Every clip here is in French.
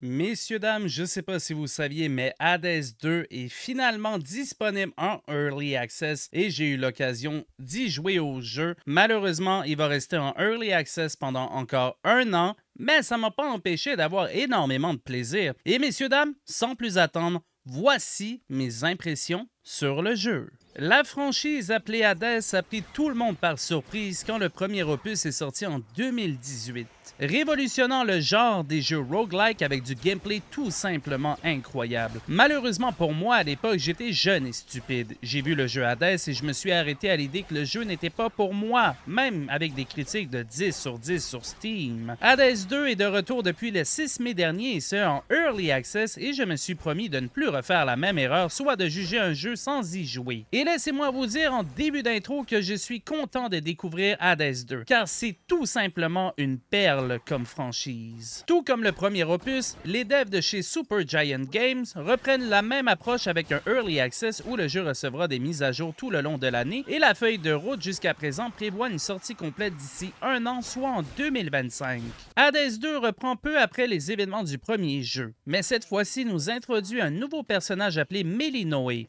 Messieurs, dames, je ne sais pas si vous saviez, mais Hades 2 est finalement disponible en Early Access et j'ai eu l'occasion d'y jouer au jeu. Malheureusement, il va rester en Early Access pendant encore un an, mais ça m'a pas empêché d'avoir énormément de plaisir. Et messieurs, dames, sans plus attendre, voici mes impressions sur le jeu. La franchise appelée Hades a pris tout le monde par surprise quand le premier opus est sorti en 2018, révolutionnant le genre des jeux roguelike avec du gameplay tout simplement incroyable. Malheureusement pour moi, à l'époque, j'étais jeune et stupide. J'ai vu le jeu Hades et je me suis arrêté à l'idée que le jeu n'était pas pour moi, même avec des critiques de 10 sur 10 sur Steam. Hades 2 est de retour depuis le 6 mai dernier et ce en Early Access et je me suis promis de ne plus refaire la même erreur, soit de juger un jeu sans y jouer laissez-moi vous dire en début d'intro que je suis content de découvrir Hades 2, car c'est tout simplement une perle comme franchise. Tout comme le premier opus, les devs de chez Super Giant Games reprennent la même approche avec un Early Access où le jeu recevra des mises à jour tout le long de l'année et la feuille de route jusqu'à présent prévoit une sortie complète d'ici un an, soit en 2025. Hades 2 reprend peu après les événements du premier jeu, mais cette fois-ci nous introduit un nouveau personnage appelé Millie Noé.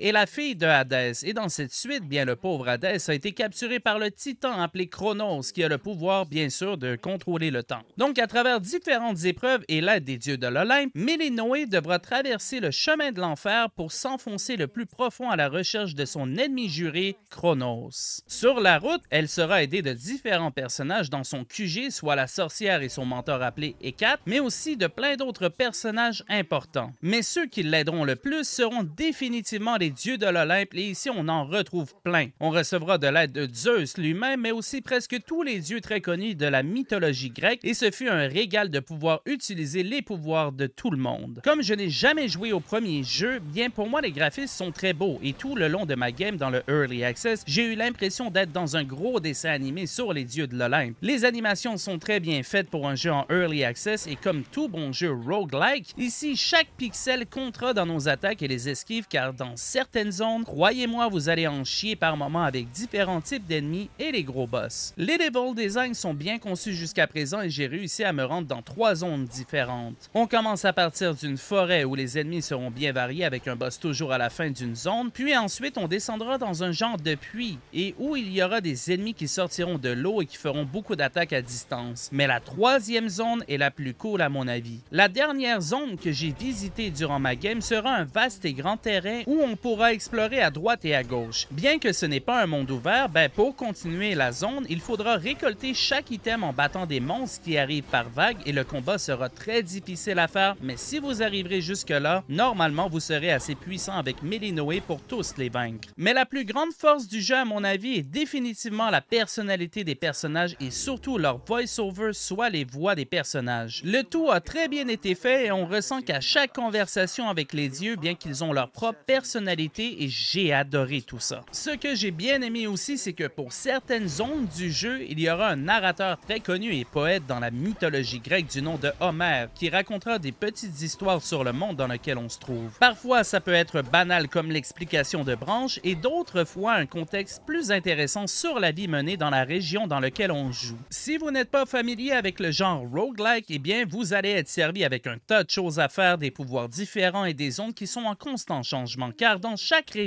est la fille de Adès Et dans cette suite, bien le pauvre Hadès a été capturé par le titan appelé Chronos, qui a le pouvoir, bien sûr, de contrôler le temps. Donc, à travers différentes épreuves et l'aide des dieux de l'Olympe, Noé devra traverser le chemin de l'enfer pour s'enfoncer le plus profond à la recherche de son ennemi juré, Chronos. Sur la route, elle sera aidée de différents personnages dans son QG, soit la sorcière et son mentor appelé Ekat, mais aussi de plein d'autres personnages importants. Mais ceux qui l'aideront le plus seront définitivement les dieux de l'Olympe l'Olympe et ici on en retrouve plein. On recevra de l'aide de Zeus lui-même, mais aussi presque tous les dieux très connus de la mythologie grecque et ce fut un régal de pouvoir utiliser les pouvoirs de tout le monde. Comme je n'ai jamais joué au premier jeu, bien pour moi les graphismes sont très beaux et tout le long de ma game dans le Early Access, j'ai eu l'impression d'être dans un gros dessin animé sur les dieux de l'Olympe. Les animations sont très bien faites pour un jeu en Early Access et comme tout bon jeu roguelike, ici chaque pixel comptera dans nos attaques et les esquives car dans certaines zones croyez-moi, vous allez en chier par moments avec différents types d'ennemis et les gros boss. Les level designs sont bien conçus jusqu'à présent et j'ai réussi à me rendre dans trois zones différentes. On commence à partir d'une forêt où les ennemis seront bien variés avec un boss toujours à la fin d'une zone, puis ensuite on descendra dans un genre de puits et où il y aura des ennemis qui sortiront de l'eau et qui feront beaucoup d'attaques à distance. Mais la troisième zone est la plus cool à mon avis. La dernière zone que j'ai visitée durant ma game sera un vaste et grand terrain où on pourra explorer à droite et à gauche. Bien que ce n'est pas un monde ouvert, ben pour continuer la zone, il faudra récolter chaque item en battant des monstres qui arrivent par vague et le combat sera très difficile à faire, mais si vous arriverez jusque-là, normalement vous serez assez puissant avec Melinoé pour tous les vaincre. Mais la plus grande force du jeu à mon avis est définitivement la personnalité des personnages et surtout leur voice-over, soit les voix des personnages. Le tout a très bien été fait et on ressent qu'à chaque conversation avec les dieux, bien qu'ils ont leur propre personnalité et j'ai adoré tout ça. Ce que j'ai bien aimé aussi, c'est que pour certaines zones du jeu, il y aura un narrateur très connu et poète dans la mythologie grecque du nom de Homère, qui racontera des petites histoires sur le monde dans lequel on se trouve. Parfois, ça peut être banal comme l'explication de branches, et d'autres fois un contexte plus intéressant sur la vie menée dans la région dans laquelle on joue. Si vous n'êtes pas familier avec le genre roguelike, eh bien, vous allez être servi avec un tas de choses à faire, des pouvoirs différents et des zones qui sont en constant changement, car dans chaque région,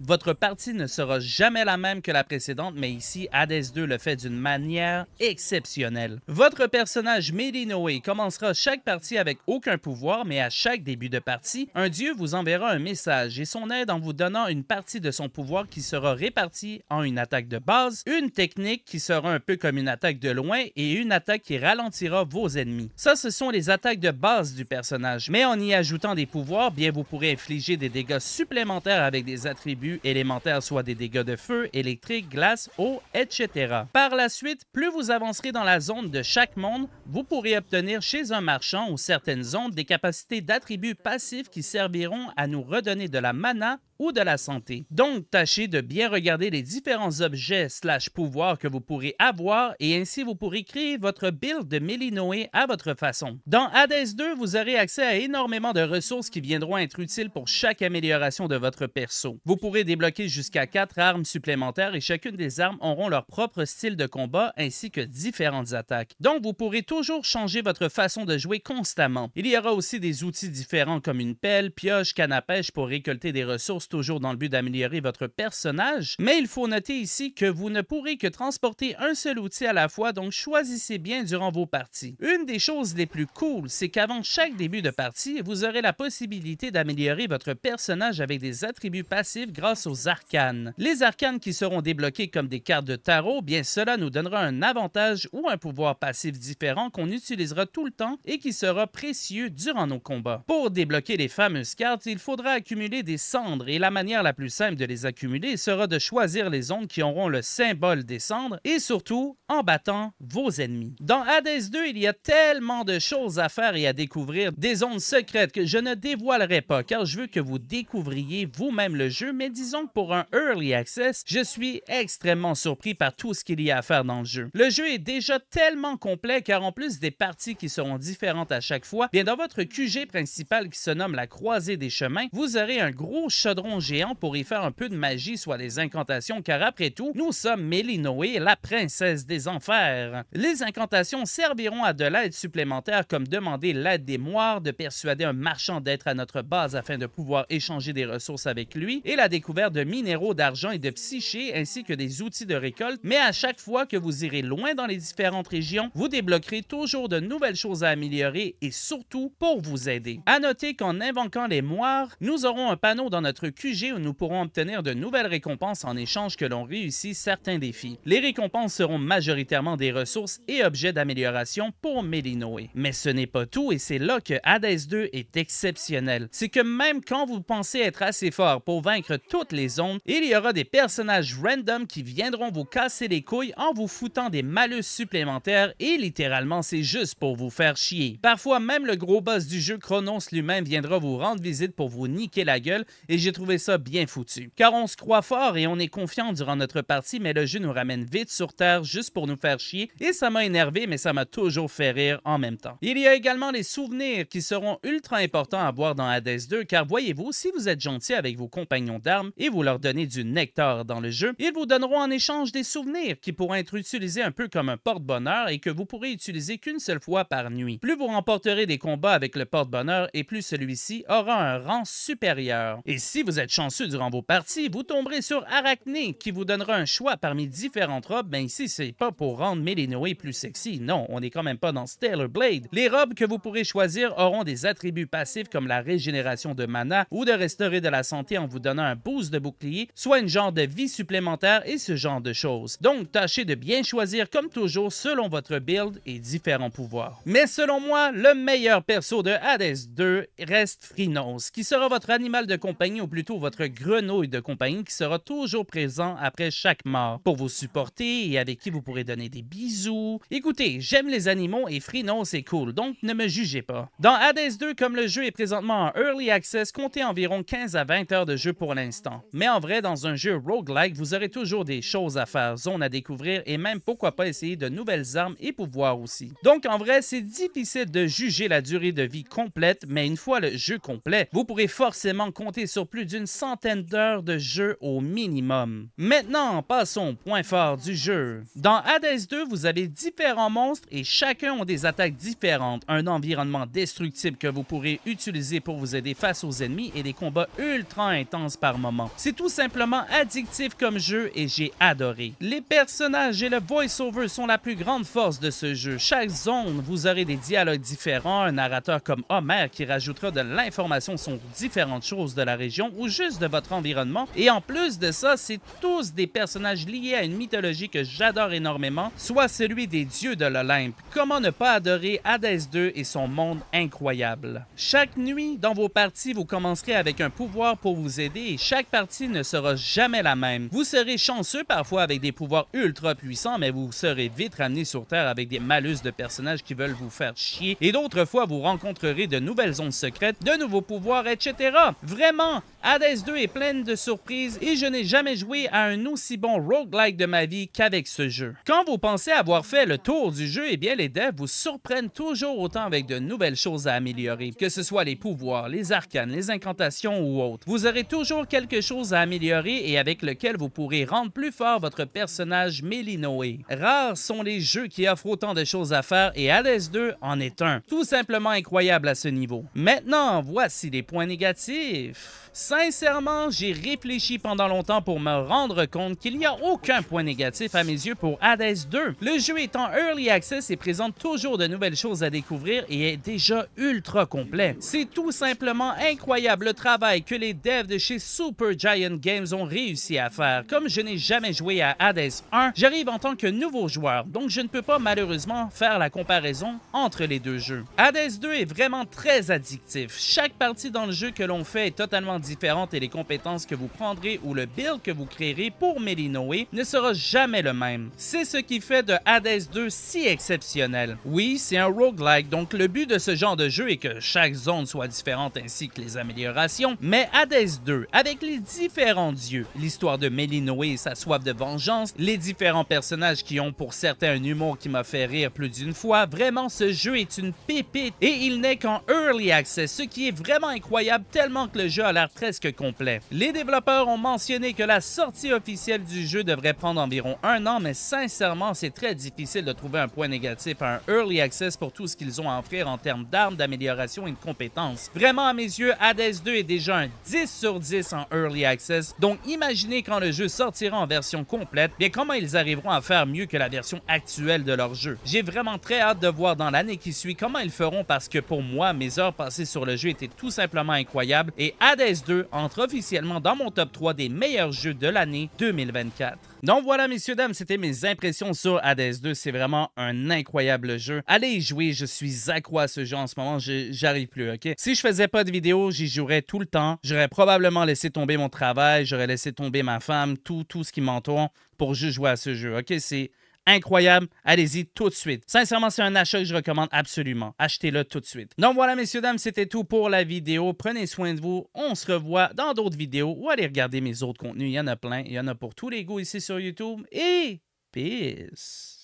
votre partie ne sera jamais la même que la précédente, mais ici, Hades 2 le fait d'une manière exceptionnelle. Votre personnage Melinoé commencera chaque partie avec aucun pouvoir, mais à chaque début de partie, un dieu vous enverra un message et son aide en vous donnant une partie de son pouvoir qui sera répartie en une attaque de base, une technique qui sera un peu comme une attaque de loin et une attaque qui ralentira vos ennemis. Ça, ce sont les attaques de base du personnage, mais en y ajoutant des pouvoirs, bien vous pourrez infliger des dégâts supplémentaires avec des attributs élémentaires, soit des dégâts de feu, électrique, glace, eau, etc. Par la suite, plus vous avancerez dans la zone de chaque monde, vous pourrez obtenir chez un marchand ou certaines zones des capacités d'attributs passifs qui serviront à nous redonner de la mana ou de la santé. Donc, tâchez de bien regarder les différents objets slash pouvoirs que vous pourrez avoir et ainsi vous pourrez créer votre build de Millinoe à votre façon. Dans Hades 2, vous aurez accès à énormément de ressources qui viendront être utiles pour chaque amélioration de votre perso. Vous pourrez débloquer jusqu'à 4 armes supplémentaires et chacune des armes auront leur propre style de combat ainsi que différentes attaques. Donc vous pourrez toujours changer votre façon de jouer constamment. Il y aura aussi des outils différents comme une pelle, pioche, canne à pêche pour récolter des ressources toujours dans le but d'améliorer votre personnage, mais il faut noter ici que vous ne pourrez que transporter un seul outil à la fois, donc choisissez bien durant vos parties. Une des choses les plus cool, c'est qu'avant chaque début de partie, vous aurez la possibilité d'améliorer votre personnage avec des attributs grâce aux arcanes. Les arcanes qui seront débloqués comme des cartes de tarot, bien cela nous donnera un avantage ou un pouvoir passif différent qu'on utilisera tout le temps et qui sera précieux durant nos combats. Pour débloquer les fameuses cartes, il faudra accumuler des cendres et la manière la plus simple de les accumuler sera de choisir les ondes qui auront le symbole des cendres et surtout en battant vos ennemis. Dans Hades 2, il y a tellement de choses à faire et à découvrir, des ondes secrètes que je ne dévoilerai pas car je veux que vous découvriez vous-même le jeu, mais disons que pour un Early Access, je suis extrêmement surpris par tout ce qu'il y a à faire dans le jeu. Le jeu est déjà tellement complet car en plus des parties qui seront différentes à chaque fois, bien dans votre QG principal qui se nomme la croisée des chemins, vous aurez un gros chaudron géant pour y faire un peu de magie, soit des incantations, car après tout, nous sommes Mélinoé, la princesse des enfers. Les incantations serviront à de l'aide supplémentaire comme demander l'aide des moires, de persuader un marchand d'être à notre base afin de pouvoir échanger des ressources avec lui, et la découverte de minéraux d'argent et de psyché ainsi que des outils de récolte, mais à chaque fois que vous irez loin dans les différentes régions, vous débloquerez toujours de nouvelles choses à améliorer et surtout pour vous aider. À noter qu'en invoquant les moires, nous aurons un panneau dans notre QG où nous pourrons obtenir de nouvelles récompenses en échange que l'on réussit certains défis. Les récompenses seront majoritairement des ressources et objets d'amélioration pour Melinoé. Mais ce n'est pas tout et c'est là que Hades 2 est exceptionnel. C'est que même quand vous pensez être assez fort pour vaincre toutes les zones il y aura des personnages random qui viendront vous casser les couilles en vous foutant des malus supplémentaires et littéralement c'est juste pour vous faire chier. Parfois même le gros boss du jeu Chronos lui-même viendra vous rendre visite pour vous niquer la gueule et j'ai trouvé ça bien foutu. Car on se croit fort et on est confiant durant notre partie mais le jeu nous ramène vite sur terre juste pour nous faire chier et ça m'a énervé mais ça m'a toujours fait rire en même temps. Il y a également les souvenirs qui seront ultra importants à voir dans Hades 2 car voyez-vous si vous êtes gentil avec vos compagnons d'armes et vous leur donnez du nectar dans le jeu, ils vous donneront en échange des souvenirs qui pourront être utilisés un peu comme un porte-bonheur et que vous pourrez utiliser qu'une seule fois par nuit. Plus vous remporterez des combats avec le porte-bonheur et plus celui-ci aura un rang supérieur. Et si vous êtes chanceux durant vos parties, vous tomberez sur Arachné qui vous donnera un choix parmi différentes robes. mais ben, ici, c'est pas pour rendre Melinoé plus sexy, non, on n'est quand même pas dans Stellar Blade. Les robes que vous pourrez choisir auront des attributs passifs comme la régénération de mana ou de restaurer de la santé en vous Donner un boost de bouclier, soit une genre de vie supplémentaire et ce genre de choses. Donc tâchez de bien choisir comme toujours selon votre build et différents pouvoirs. Mais selon moi, le meilleur perso de Hades 2 reste Freenos, qui sera votre animal de compagnie ou plutôt votre grenouille de compagnie qui sera toujours présent après chaque mort pour vous supporter et avec qui vous pourrez donner des bisous. Écoutez, j'aime les animaux et Nose est cool, donc ne me jugez pas. Dans Hades 2, comme le jeu est présentement en Early Access, comptez environ 15 à 20 heures de jeu pour l'instant. Mais en vrai, dans un jeu roguelike, vous aurez toujours des choses à faire, zones à découvrir et même pourquoi pas essayer de nouvelles armes et pouvoirs aussi. Donc en vrai, c'est difficile de juger la durée de vie complète, mais une fois le jeu complet, vous pourrez forcément compter sur plus d'une centaine d'heures de jeu au minimum. Maintenant, passons au point fort du jeu. Dans Hades 2, vous avez différents monstres et chacun ont des attaques différentes, un environnement destructible que vous pourrez utiliser pour vous aider face aux ennemis et des combats ultra intenses par moment. C'est tout simplement addictif comme jeu et j'ai adoré. Les personnages et le voice-over sont la plus grande force de ce jeu. Chaque zone, vous aurez des dialogues différents, un narrateur comme Homer qui rajoutera de l'information sur différentes choses de la région ou juste de votre environnement. Et en plus de ça, c'est tous des personnages liés à une mythologie que j'adore énormément, soit celui des dieux de l'Olympe. Comment ne pas adorer Hades 2 et son monde incroyable? Chaque nuit, dans vos parties, vous commencerez avec un pouvoir pour vous aider chaque partie ne sera jamais la même. Vous serez chanceux parfois avec des pouvoirs ultra puissants, mais vous serez vite ramené sur Terre avec des malus de personnages qui veulent vous faire chier et d'autres fois vous rencontrerez de nouvelles zones secrètes, de nouveaux pouvoirs, etc. Vraiment, Hades 2 est pleine de surprises et je n'ai jamais joué à un aussi bon roguelike de ma vie qu'avec ce jeu. Quand vous pensez avoir fait le tour du jeu, eh bien les devs vous surprennent toujours autant avec de nouvelles choses à améliorer, que ce soit les pouvoirs, les arcanes, les incantations ou autres. Vous aurez toujours quelque chose à améliorer et avec lequel vous pourrez rendre plus fort votre personnage Mélinoé. Rares sont les jeux qui offrent autant de choses à faire et Hades 2 en est un. Tout simplement incroyable à ce niveau. Maintenant, voici les points négatifs. Sincèrement, j'ai réfléchi pendant longtemps pour me rendre compte qu'il n'y a aucun point négatif à mes yeux pour Hades 2. Le jeu est en Early Access et présente toujours de nouvelles choses à découvrir et est déjà ultra complet. C'est tout simplement incroyable le travail que les devs de chez Super Giant Games ont réussi à faire. Comme je n'ai jamais joué à Hades 1, j'arrive en tant que nouveau joueur, donc je ne peux pas malheureusement faire la comparaison entre les deux jeux. Hades 2 est vraiment très addictif. Chaque partie dans le jeu que l'on fait est totalement différente et les compétences que vous prendrez ou le build que vous créerez pour Melinoé ne sera jamais le même. C'est ce qui fait de Hades 2 si exceptionnel. Oui, c'est un roguelike, donc le but de ce genre de jeu est que chaque zone soit différente ainsi que les améliorations, mais Hades 2, avec les différents dieux, l'histoire de Melinoé et sa soif de vengeance, les différents personnages qui ont pour certains un humour qui m'a fait rire plus d'une fois, vraiment ce jeu est une pépite et il n'est qu'en early access, ce qui est vraiment incroyable tellement que le jeu a l'air très complet. Les développeurs ont mentionné que la sortie officielle du jeu devrait prendre environ un an, mais sincèrement, c'est très difficile de trouver un point négatif à un Early Access pour tout ce qu'ils ont à offrir en termes d'armes, d'amélioration et de compétences. Vraiment, à mes yeux, Hades 2 est déjà un 10 sur 10 en Early Access, donc imaginez quand le jeu sortira en version complète, bien comment ils arriveront à faire mieux que la version actuelle de leur jeu. J'ai vraiment très hâte de voir dans l'année qui suit comment ils feront parce que pour moi, mes heures passées sur le jeu étaient tout simplement incroyables et Hades 2 entre officiellement dans mon top 3 des meilleurs jeux de l'année 2024. Donc voilà, messieurs, dames, c'était mes impressions sur Hades 2. C'est vraiment un incroyable jeu. Allez y jouer, je suis accro à ce jeu en ce moment, j'arrive plus, ok? Si je faisais pas de vidéo, j'y jouerais tout le temps. J'aurais probablement laissé tomber mon travail, j'aurais laissé tomber ma femme, tout, tout ce qui m'entoure pour juste jouer à ce jeu, ok? C'est incroyable. Allez-y tout de suite. Sincèrement, c'est un achat que je recommande absolument. Achetez-le tout de suite. Donc voilà, messieurs, dames, c'était tout pour la vidéo. Prenez soin de vous. On se revoit dans d'autres vidéos ou allez regarder mes autres contenus. Il y en a plein. Il y en a pour tous les goûts ici sur YouTube. Et peace!